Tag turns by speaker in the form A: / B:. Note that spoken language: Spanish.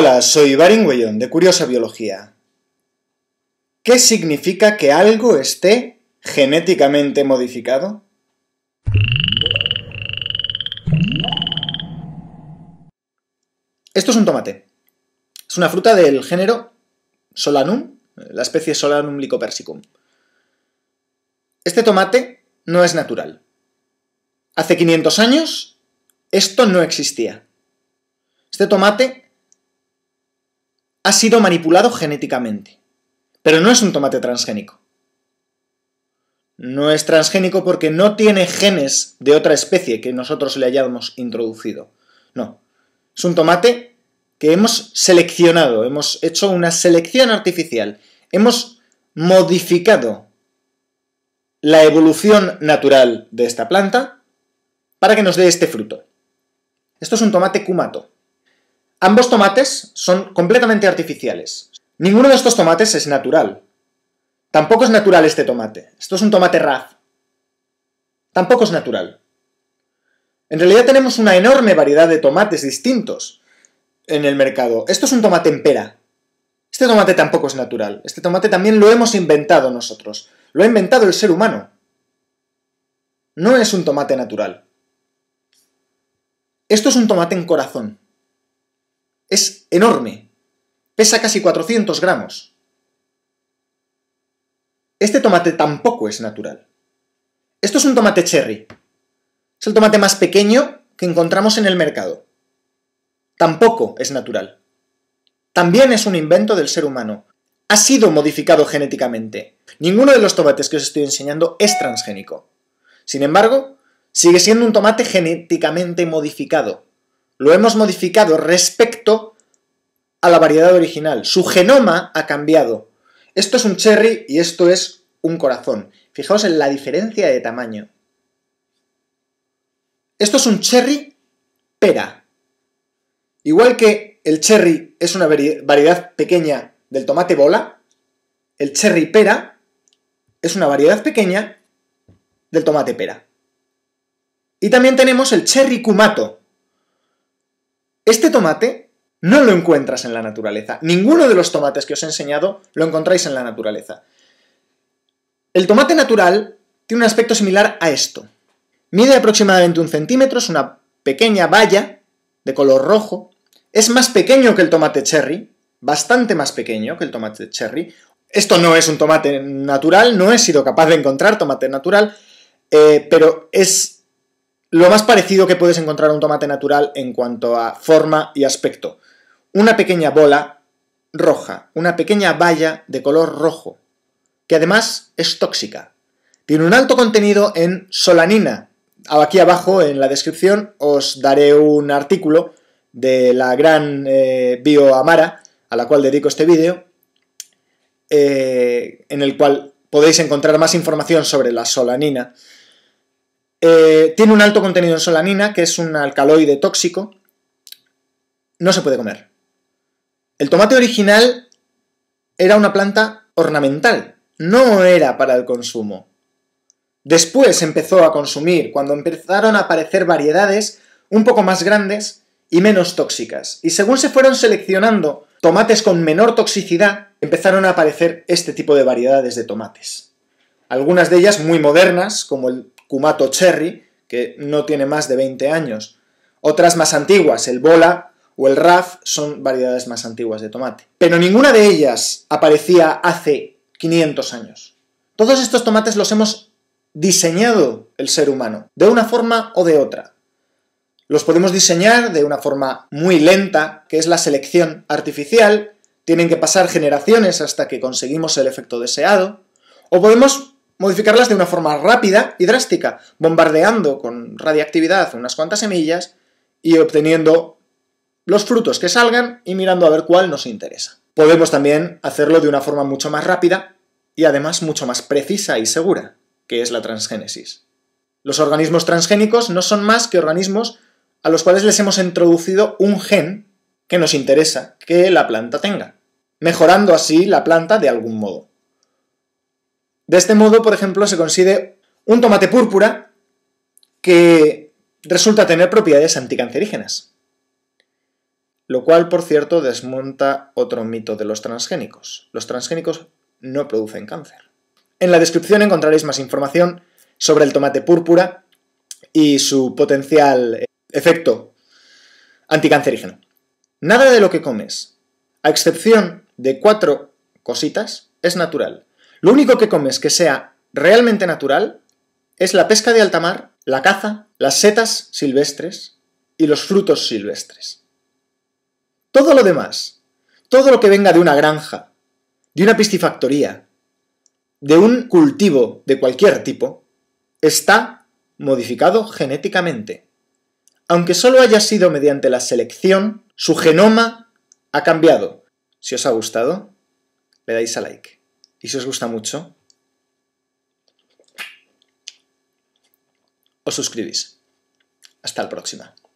A: Hola, soy Barin de Curiosa Biología. ¿Qué significa que algo esté genéticamente modificado? Esto es un tomate. Es una fruta del género Solanum, la especie Solanum lycopersicum. Este tomate no es natural. Hace 500 años esto no existía. Este tomate ha sido manipulado genéticamente. Pero no es un tomate transgénico. No es transgénico porque no tiene genes de otra especie que nosotros le hayamos introducido. No. Es un tomate que hemos seleccionado, hemos hecho una selección artificial, hemos modificado la evolución natural de esta planta para que nos dé este fruto. Esto es un tomate cumato. Ambos tomates son completamente artificiales. Ninguno de estos tomates es natural. Tampoco es natural este tomate. Esto es un tomate RAF. Tampoco es natural. En realidad tenemos una enorme variedad de tomates distintos en el mercado. Esto es un tomate en pera. Este tomate tampoco es natural. Este tomate también lo hemos inventado nosotros. Lo ha inventado el ser humano. No es un tomate natural. Esto es un tomate en corazón. Es enorme. Pesa casi 400 gramos. Este tomate tampoco es natural. Esto es un tomate cherry. Es el tomate más pequeño que encontramos en el mercado. Tampoco es natural. También es un invento del ser humano. Ha sido modificado genéticamente. Ninguno de los tomates que os estoy enseñando es transgénico. Sin embargo, sigue siendo un tomate genéticamente modificado lo hemos modificado respecto a la variedad original. Su genoma ha cambiado. Esto es un cherry y esto es un corazón. Fijaos en la diferencia de tamaño. Esto es un cherry pera. Igual que el cherry es una variedad pequeña del tomate bola, el cherry pera es una variedad pequeña del tomate pera. Y también tenemos el cherry kumato, este tomate no lo encuentras en la naturaleza. Ninguno de los tomates que os he enseñado lo encontráis en la naturaleza. El tomate natural tiene un aspecto similar a esto. Mide aproximadamente un centímetro, es una pequeña valla de color rojo. Es más pequeño que el tomate cherry, bastante más pequeño que el tomate cherry. Esto no es un tomate natural, no he sido capaz de encontrar tomate natural, eh, pero es lo más parecido que puedes encontrar a un tomate natural en cuanto a forma y aspecto. Una pequeña bola roja, una pequeña valla de color rojo, que además es tóxica. Tiene un alto contenido en solanina. Aquí abajo en la descripción os daré un artículo de la gran eh, bioamara a la cual dedico este vídeo, eh, en el cual podéis encontrar más información sobre la solanina eh, tiene un alto contenido en solanina, que es un alcaloide tóxico. No se puede comer. El tomate original era una planta ornamental, no era para el consumo. Después empezó a consumir, cuando empezaron a aparecer variedades un poco más grandes y menos tóxicas. Y según se fueron seleccionando tomates con menor toxicidad, empezaron a aparecer este tipo de variedades de tomates. Algunas de ellas muy modernas, como el Kumato Cherry, que no tiene más de 20 años. Otras más antiguas, el Bola o el Raf, son variedades más antiguas de tomate. Pero ninguna de ellas aparecía hace 500 años. Todos estos tomates los hemos diseñado el ser humano, de una forma o de otra. Los podemos diseñar de una forma muy lenta, que es la selección artificial, tienen que pasar generaciones hasta que conseguimos el efecto deseado, o podemos modificarlas de una forma rápida y drástica, bombardeando con radiactividad unas cuantas semillas y obteniendo los frutos que salgan y mirando a ver cuál nos interesa. Podemos también hacerlo de una forma mucho más rápida y además mucho más precisa y segura, que es la transgénesis. Los organismos transgénicos no son más que organismos a los cuales les hemos introducido un gen que nos interesa que la planta tenga, mejorando así la planta de algún modo. De este modo, por ejemplo, se consigue un tomate púrpura que resulta tener propiedades anticancerígenas. Lo cual, por cierto, desmonta otro mito de los transgénicos. Los transgénicos no producen cáncer. En la descripción encontraréis más información sobre el tomate púrpura y su potencial eh, efecto anticancerígeno. Nada de lo que comes, a excepción de cuatro cositas, es natural. Lo único que comes que sea realmente natural es la pesca de alta mar, la caza, las setas silvestres y los frutos silvestres. Todo lo demás, todo lo que venga de una granja, de una piscifactoría, de un cultivo de cualquier tipo, está modificado genéticamente. Aunque solo haya sido mediante la selección, su genoma ha cambiado. Si os ha gustado, le dais a like. ¿Y si os gusta mucho? Os suscribís. Hasta la próxima.